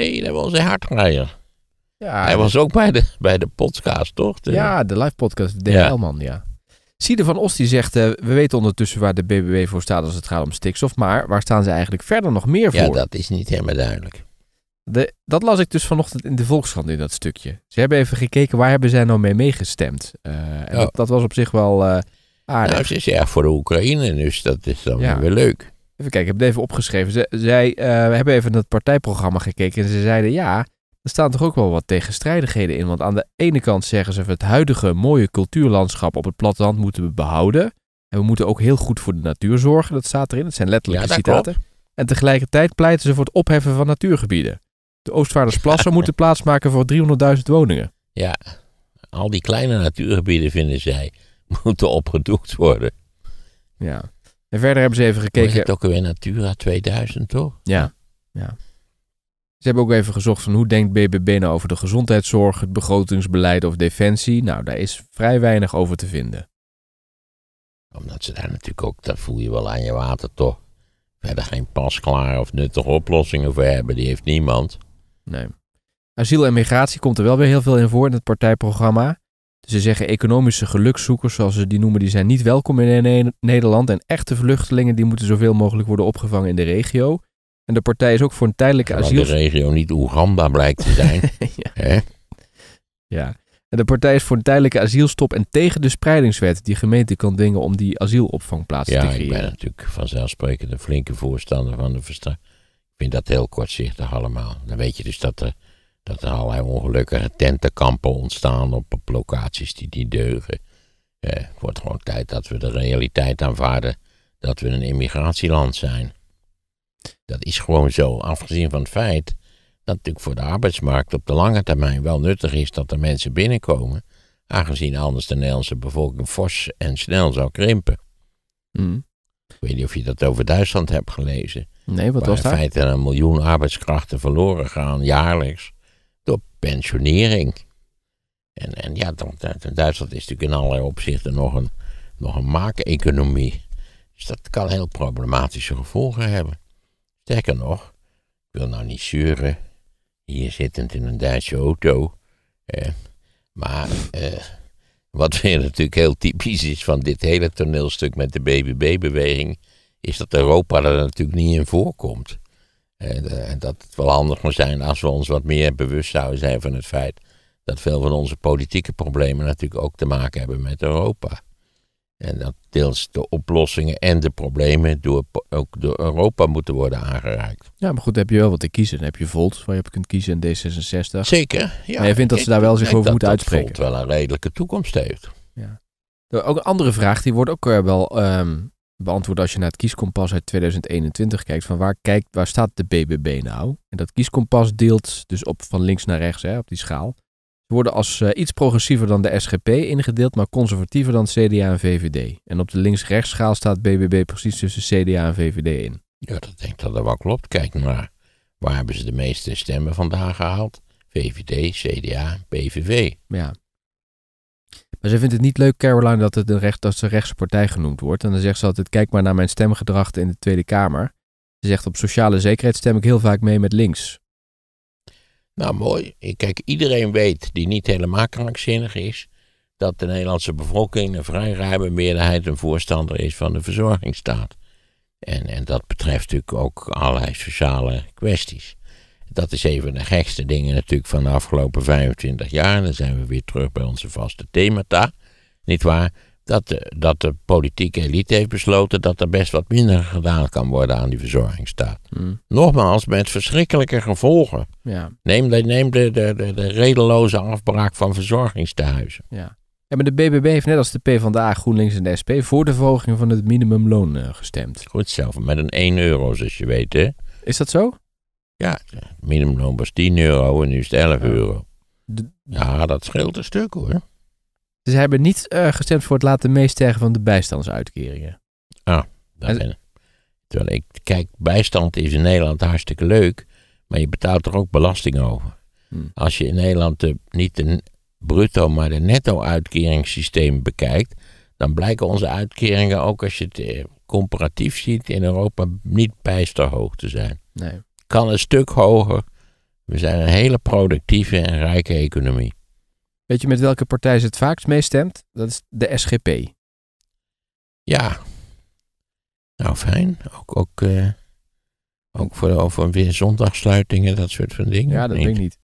Nee, dat was een hardrijder. Ah, ja, hij was ook bij de, bij de podcast, toch? ja, de live podcast, de ja. Elman, ja. Siede van Os die zegt, eh, we weten ondertussen waar de BBW voor staat als het gaat om stikstof, maar waar staan ze eigenlijk verder nog meer voor? Ja, dat is niet helemaal duidelijk. De, dat las ik dus vanochtend in de Volkskrant in dat stukje. Ze hebben even gekeken waar hebben zij nou mee meegestemd. Eh, en oh. dat, was op zich wel uh, aardig. Nou, ze is erg voor de Oekraïne, dus dat is dan weer leuk. Even kijken, ik heb het even opgeschreven. Ze zij uh, hebben even naar het partijprogramma gekeken en ze zeiden ja, er staan toch ook wel wat tegenstrijdigheden in. Want aan de ene kant zeggen ze het huidige mooie cultuurlandschap op het platteland moeten we behouden. En we moeten ook heel goed voor de natuur zorgen. Dat staat erin. Het zijn letterlijke citaten. En tegelijkertijd pleiten ze voor het opheffen van natuurgebieden. De Oostvaardersplassen moeten plaatsmaken voor 300.000 woningen. Ja, al die kleine natuurgebieden vinden zij moeten opgedoekt worden. Ja. En verder hebben ze even gekeken. Het ook weer Natura 2000, toch? Ja. ja. Ze hebben ook even gezocht van hoe denkt BBB nou over de gezondheidszorg, het begrotingsbeleid of defensie. Nou, daar is vrij weinig over te vinden. Omdat ze daar natuurlijk ook, dat voel je wel aan je water toch, verder geen pasklaar of nuttige oplossingen voor hebben. Die heeft niemand. Nee. Asiel en migratie komt er wel weer heel veel in voor in het partijprogramma. Ze zeggen economische gelukszoekers, zoals ze die noemen, die zijn niet welkom in e Nederland. En echte vluchtelingen die moeten zoveel mogelijk worden opgevangen in de regio. En de partij is ook voor een tijdelijke asiel. de regio niet Oeganda blijkt te zijn. Hè? ja. En de partij is voor een tijdelijke asielstop en tegen de spreidingswet die gemeente kan dwingen om die asielopvangplaatsen ja, te creëren. Ja, ik ben natuurlijk vanzelfsprekend een flinke voorstander van de Ik vind dat heel kortzichtig allemaal. Dan weet je dus dat er dat er allerlei ongelukkige tentenkampen ontstaan op, locaties die die deugen. Eh, het wordt gewoon tijd dat we de realiteit aanvaarden dat we een immigratieland zijn. Dat is gewoon zo, afgezien van het feit dat het natuurlijk voor de arbeidsmarkt op de lange termijn wel nuttig is dat er mensen binnenkomen, aangezien anders de Nederlandse bevolking fors en snel zou krimpen. Mm. Ik weet niet of je dat over Duitsland hebt gelezen. Nee, wat was dat? In feite een miljoen arbeidskrachten verloren gaan jaarlijks pensionering. En, en ja, Duitsland is natuurlijk in allerlei opzichten nog een, nog een maakeconomie. Dus dat kan heel problematische gevolgen hebben. Sterker nog, ik wil nou niet zeuren, hier zittend in een Duitse auto. maar eh, wat weer natuurlijk heel typisch is van dit hele toneelstuk met de BBB-beweging, is dat Europa er natuurlijk niet in voorkomt. Eh, en dat het wel handig zou zijn als we ons wat meer bewust zouden zijn van het feit dat veel van onze politieke problemen natuurlijk ook te maken hebben met Europa. En dat deels de oplossingen en de problemen door, ook door Europa moeten worden aangeraakt. Ja, maar goed, heb je wel wat te kiezen. Dan heb je Volt, waar je op kunt kiezen, in D66. Zeker, ja. Maar je vindt dat ze daar wel zich over moeten uitspreken. Dat Volt wel een redelijke toekomst heeft. Ja. Ook een andere vraag, die wordt ook eh, wel ehm, beantwoord als je naar het kieskompas uit 2021 kijkt. Van waar, kijkt, waar staat de BBB nou? En dat kieskompas deelt dus op van links naar rechts hè, op die schaal. Ze worden als eh, iets progressiever dan de SGP ingedeeld, maar conservatiever dan CDA en VVD. En op de links-rechts schaal staat BBB precies tussen CDA en VVD in. Ja, dat denk ik dat dat wel klopt. Kijk maar, waar hebben ze de meeste stemmen vandaan gehaald? VVD, CDA, PVV. Ja, maar ze vindt het niet leuk, Caroline, dat, het een recht, dat ze rechtse partij genoemd wordt. En dan zegt ze altijd, kijk maar naar mijn stemgedrag in de Tweede Kamer. Ze zegt, op sociale zekerheid stem ik heel vaak mee met links. Nou, mooi. Kijk, iedereen weet die niet helemaal krankzinnig is, dat de Nederlandse bevolking een vrij ruime meerderheid een voorstander is van de verzorgingsstaat. En, en dat betreft natuurlijk ook allerlei sociale kwesties. Dat is een van de gekste dingen natuurlijk van de afgelopen 25 jaar. Dan zijn we weer terug bij onze vaste themata. Niet waar? Dat de, eh, dat de politieke elite heeft besloten dat er best wat minder gedaan kan worden aan die verzorgingsstaat. Mm. Nogmaals, met verschrikkelijke gevolgen. Ja. Neem, de, neem de, de, de, redeloze afbraak van verzorgingstehuizen. Ja. maar de BBB heeft net als de PvdA, GroenLinks en de SP voor de verhoging van het minimumloon eh, gestemd. Goed zelf, met een 1 euro, zoals je weet, hè? Is dat zo? Ja, minimumloon was 10 euro en nu is het 11 euro. Ja, dat scheelt een stuk hoor. Dus ze hebben niet eh, gestemd voor het laten meestijgen van de bijstandsuitkeringen. Ah, dat en... Terwijl ik kijk, bijstand is in Nederland hartstikke leuk, maar je betaalt er ook belasting over. Hmm. Als je in Nederland de, niet de bruto, maar de netto-uitkeringssysteem bekijkt, dan blijken onze uitkeringen ook als je het eh, comparatief ziet in Europa niet bijster hoog te zijn. Nee kan een stuk hoger. We zijn een hele productieve en rijke economie. Weet je met welke partij ze het vaakst meestemt? Dat is de SGP. Ja. Nou, fijn. Ook, ook, eh, ook voor, over weer zondagsluitingen, dat soort van dingen. Ja, dat weet ik niet.